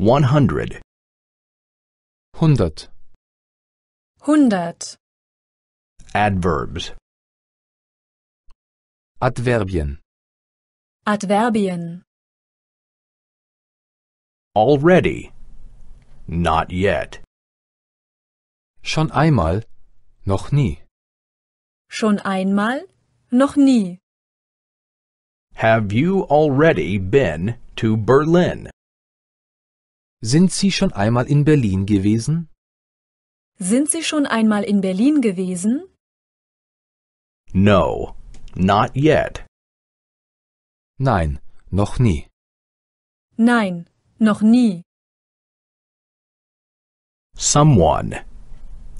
100 100 100 Adverbs Adverbien Adverbien Already Not yet Schon einmal noch nie Schon einmal noch nie Have you already been to Berlin? Sind Sie schon einmal in Berlin gewesen? Sind Sie schon einmal in Berlin gewesen? No, not yet. Nein, noch nie. Nein, noch nie. Someone,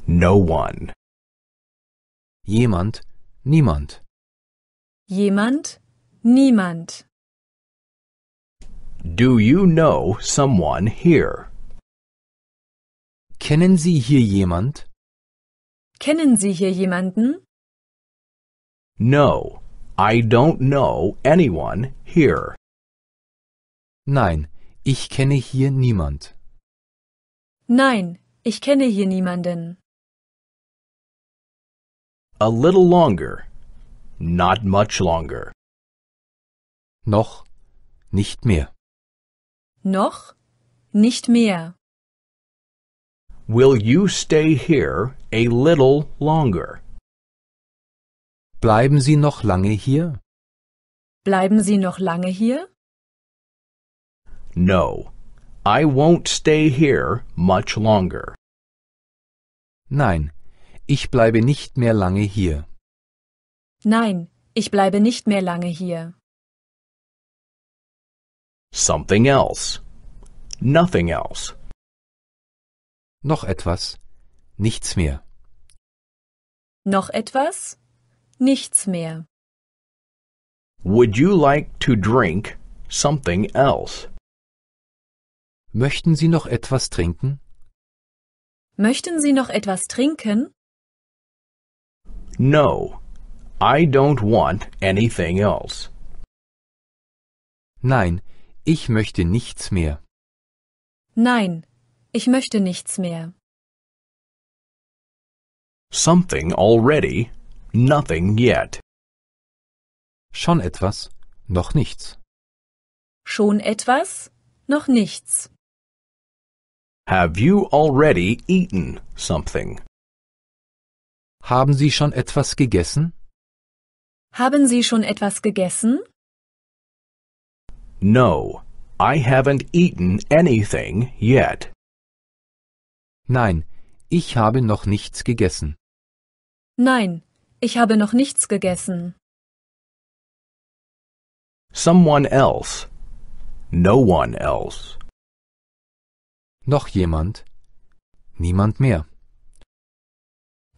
no one. Jemand, niemand. Jemand, niemand. Do you know someone here? Kennen Sie hier jemand? Kennen Sie hier jemanden? No, I don't know anyone here. Nein, ich kenne hier niemand. Nein, ich kenne hier niemanden. A little longer. Not much longer. Noch nicht mehr. Noch? Nicht mehr. Will you stay here a little longer? Bleiben Sie noch lange hier? Bleiben Sie noch lange hier? No, I won't stay here much longer. Nein, ich bleibe nicht mehr lange hier. Nein, ich bleibe nicht mehr lange hier. Something else. Nothing else. Noch etwas. Nichts mehr. Noch etwas? Nichts mehr. Would you like to drink something else? Möchten Sie noch etwas trinken? Möchten Sie noch etwas trinken? No, I don't want anything else. Nein, Ich möchte nichts mehr. Nein, ich möchte nichts mehr. Something already, nothing yet. Schon etwas, noch nichts. Schon etwas, noch nichts. Have you already eaten something? Haben Sie schon etwas gegessen? Haben Sie schon etwas gegessen? No, I haven't eaten anything yet. Nein, ich habe noch nichts gegessen. Nein, ich habe noch nichts gegessen. Someone else. No one else. Noch jemand? Niemand mehr.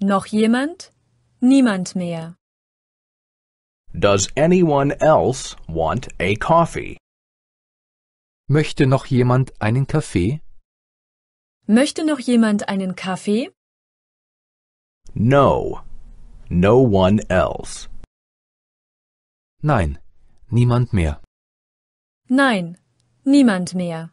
Noch jemand? Niemand mehr. Does anyone else want a coffee? Möchte noch jemand einen Kaffee? Möchte noch jemand einen Kaffee? No. No one else. Nein, niemand mehr. Nein, niemand mehr.